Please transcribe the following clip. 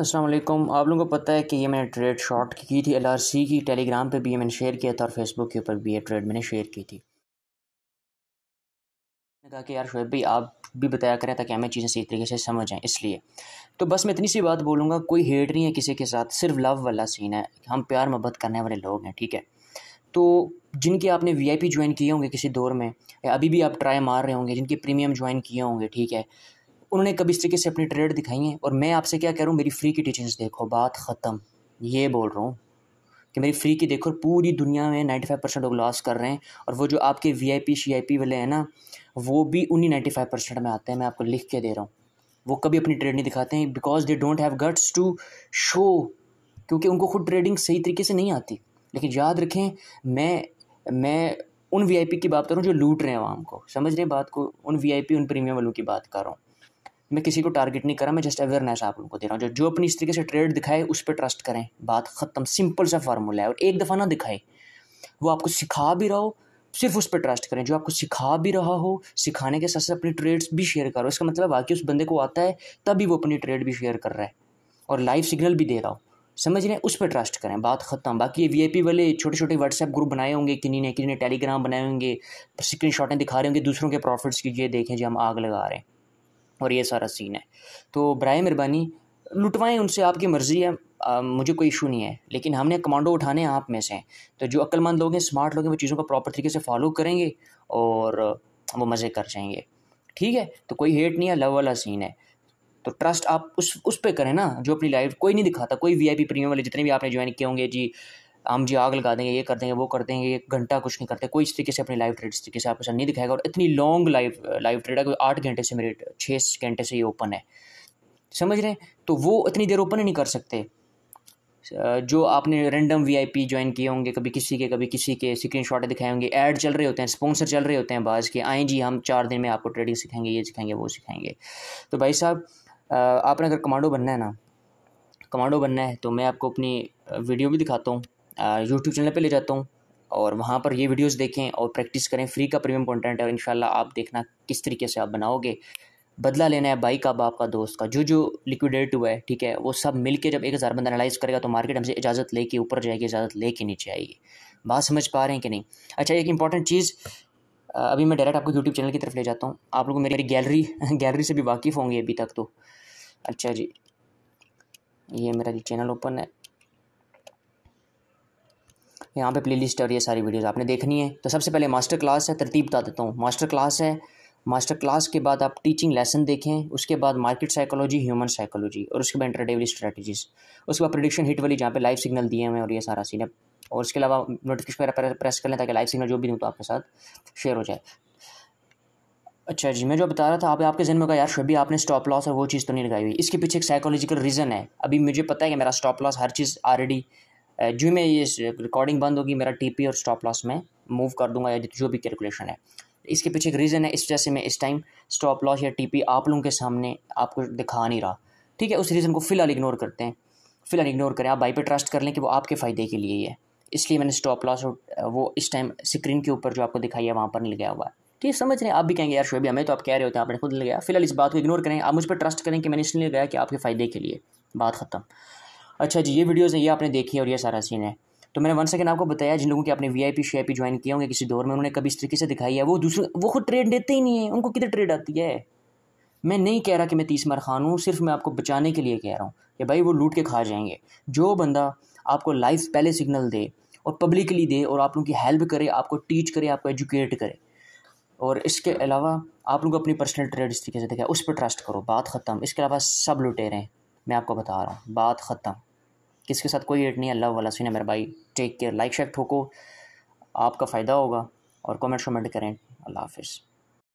असलम आप लोगों को पता है कि ये मैंने ट्रेड शॉर्ट की थी एल की टेलीग्राम पे भी ये मैंने शेयर किया था और फेसबुक के ऊपर भी ये ट्रेड मैंने शेयर की थी मैंने कहा कि यार शोएब भाई आप भी बताया करें ताकि हमें चीज़ें सही तरीके से समझ आएँ इसलिए तो बस मैं इतनी सी बात बोलूँगा कोई हेट नहीं है किसी के साथ सिर्फ लव वाला सीन है हम प्यार मोहब्बत करने वाले लोग हैं ठीक है तो जिनके आपने वी आई पी ज्वाइन किए होंगे किसी दौर में अभी भी आप ट्राई मार रहे होंगे जिनके प्रीमियम ज्वाइन किए होंगे ठीक है उन्होंने कभी इस तरीके से अपनी ट्रेड दिखाई है और मैं आपसे क्या कह रहा हूँ मेरी फ्री की टीचिंग्स देखो बात ख़त्म ये बोल रहा हूँ कि मेरी फ्री की देखो पूरी दुनिया में नाइन्टी फाइव परसेंट लोग लॉस कर रहे हैं और वो जो आपके वी आई पी शी आई पी वाले हैं ना वो भी उन्हीं नाइन्टी फाइव परसेंट में आते हैं मैं आपको लिख के दे रहा हूँ वो कभी अपनी ट्रेड नहीं दिखाते हैं because they don't have guts to show क्योंकि उनको खुद ट्रेडिंग सही तरीके से नहीं आती लेकिन याद रखें मैं मैं उन पी की बात कर रहा हूँ जो लूट रहे हैं आवाम को समझ रहे हैं बात को उन पी उन प्रीमियम वालों की बात कर रहा हूँ मैं किसी को टारगेट नहीं कर रहा मैं जस्ट अवेयरनेस आप लोगों को दे रहा हूँ जो जो अपनी इस तरीके से ट्रेड दिखाए उस पर ट्रस्ट करें बात ख़त्म सिंपल सा फार्मूला है और एक दफ़ा ना दिखाए वो आपको सिखा भी रहा हो सिर्फ उस पर ट्रस्ट करें जो आपको सिखा भी रहा हो सिखाने के साथ साथ अपनी ट्रेड्स भी शेयर करो इसका मतलब बाकी उस बंदे को आता है तभी वो अपनी ट्रेड भी शेयर कर रहा है और लाइव सिग्नल भी दे रहा हो समझ रहे हैं उस पर ट्रस्ट करें बात ख़त्म बाकी ये वीआईपी वाले छोटे छोटे व्हाट्सएप ग्रुप बनाए होंगे किन्हीं ने किन्हीं ने टेलीग्राम बनाए होंगे स्क्रीन शॉटें दिखा रहे होंगे दूसरों के प्रॉफिट्स की ये देखें जी हम आग लगा रहे हैं और ये सारा सीन है तो बर मेहरबानी लुटवाएं उनसे आपकी मर्ज़ी है आ, मुझे कोई इशू नहीं है लेकिन हमने कमांडो उठाने हैं आप में से तो जो अक्लमंद लोग हैं स्मार्ट लोग हैं वो चीज़ों को प्रॉपर तरीके से फॉलो करेंगे और वो मज़े कर जाएंगे ठीक है तो कोई हेट नहीं है लव वाला सीन है तो ट्रस्ट आप उस उस पर करें ना जो अपनी लाइफ कोई नहीं दिखाता कोई वी पी प्रीमियम वाले जितने भी आपने ज्वाइन किए होंगे जी हम जी आग लगा देंगे ये कर देंगे वो कर देंगे एक घंटा कुछ नहीं करते कोई इस तरीके से अपनी लाइव ट्रेड इस तरीके से आपके साथ नहीं दिखाएगा और इतनी लॉन्ग लाइव लाइव ट्रेड है कोई आठ घंटे से मेरे छः घंटे से ये ओपन है समझ रहे हैं तो वो इतनी देर ओपन ही नहीं कर सकते जो आपने रैंडम वीआईपी ज्वाइन किए होंगे कभी किसी के कभी किसी के स्क्रीन शॉट दिखाए होंगे ऐड चल रहे होते हैं स्पॉन्सर चल रहे होते हैं बाज के आए जी हम चार दिन में आपको ट्रेडिंग सिखाएंगे ये सिखाएंगे वो सिखाएंगे तो भाई साहब आपने अगर कमांडो बनना है ना कमांडो बनना है तो मैं आपको अपनी वीडियो भी दिखाता हूँ यूट्यूब चैनल पे ले जाता हूँ और वहाँ पर ये वीडियोस देखें और प्रैक्टिस करें फ्री का प्रीमियम कंटेंट है और इन आप देखना किस तरीके से आप बनाओगे बदला लेना है बाइक का बाप का दोस्त का जो जो लिक्विडेट हुआ है ठीक है वो सब मिलके जब एक हज़ार बंदा एनालाइज करेगा तो मार्केट हमसे इजाज़त लेके ऊपर जाएगी इजाज़त लेके नीचे आएगी बात समझ पा रहे हैं कि नहीं अच्छा एक इंपॉर्टेंट चीज़ अभी मैं डायरेक्ट आपको यूट्यूब चैनल की तरफ ले जाता हूँ आप लोग मेरी गैलरी गैलरी से भी वाकिफ़ होंगे अभी तक तो अच्छा जी ये मेरा जी चैनल ओपन है यहाँ पे प्लेलिस्ट और ये सारी वीडियोस आपने देखनी है तो सबसे पहले मास्टर क्लास है तरतीब बता देता हूँ मास्टर क्लास है मास्टर क्लास के बाद आप टीचिंग लेसन देखें उसके बाद मार्केट साइकोलॉजी ह्यूमन साइकोलॉजी और उसके बाद इंटरडेवरी स्ट्रैटेजीज उसके बाद प्रोडिक्शन हिट वाली जहाँ पे लाइव सिग्नल दिए हुए और ये सारा सीन है और उसके अलावा नोटिफिकेशन वगैरह प्रेस कर लें ताकि लाइव सिग्नल जो भी दूँ तो आपके साथ शेयर हो जाए अच्छा जी मैं जो बता रहा था आप आपके जहन में कहा यार शबी आपने स्टॉप लॉस और वो चीज़ तो नहीं लगाई हुई इसके पीछे एक साइकोलॉजिकल रीज़न है अभी मुझे पता है कि मेरा स्टॉप लॉस हर चीज़ ऑलरेडी जो मैं ये रिकॉर्डिंग बंद होगी मेरा टीपी और स्टॉप लॉस में मूव कर दूंगा या जो भी कैलकुलेशन है इसके पीछे एक रीज़न है इस वजह से मैं इस टाइम स्टॉप लॉस या टीपी आप लोगों के सामने आपको दिखा नहीं रहा ठीक है उस रीज़न को फ़िलहाल इग्नोर करते हैं फ़िलहाल इग्नोर करें आप बाई पे ट्रस्ट कर लें कि वो आपके फ़ायदे के लिए ही है इसलिए मैंने स्टॉप लॉस वो इस टाइम स्क्रीन के ऊपर जो आपको दिखाई है वहाँ पर नहीं लगाया हुआ है ठीक है समझ रहे हैं आप भी कहेंगे यार शोबी हमें तो आप कह रहे होते हैं आपने खुद लगाया फिलहाल इस बात को इग्नोर करें आप मुझ पर ट्रस्ट करें कि मैंने इसलिए लगाया कि आपके फ़ायदे के लिए बात ख़त्म अच्छा जी ये वीडियोज़ है ये आपने देखी है और ये सारा सीन है तो मैंने वन सेकंड आपको बताया जिन लोगों के आपने वी आई पी शी ज्वाइन किया होंगे किसी दौर में उन्होंने कभी इस तरीके से दिखाई है वो दूसरे वो खुद ट्रेड देते ही नहीं है उनको कितनी ट्रेड आती है मैं नहीं कह रहा कि मैं तीस मार खान हूँ सिर्फ मैं आपको बचाने के लिए कह रहा हूँ कि भाई वो लूट के खा जाएंगे जो बंदा आपको लाइफ पहले सिग्नल दे और पब्लिकली दे और आप लोगों की हेल्प करे आपको टीच करे आपको एजुकेट करे और इसके अलावा आप लोग अपनी पर्सनल ट्रेड इस तरीके से दिखाए उस पर ट्रस्ट करो बात ख़त्म इसके अलावा सब लुटेरे हैं मैं आपको बता रहा हूँ बात ख़त्म किसके साथ कोई एड नहीं अल्लाह वाला सीन है मेरा भाई टेक केयर लाइक शेयर ठोको आपका फ़ायदा होगा और कमेंट शमेंट करें अल्लाह हाफिज़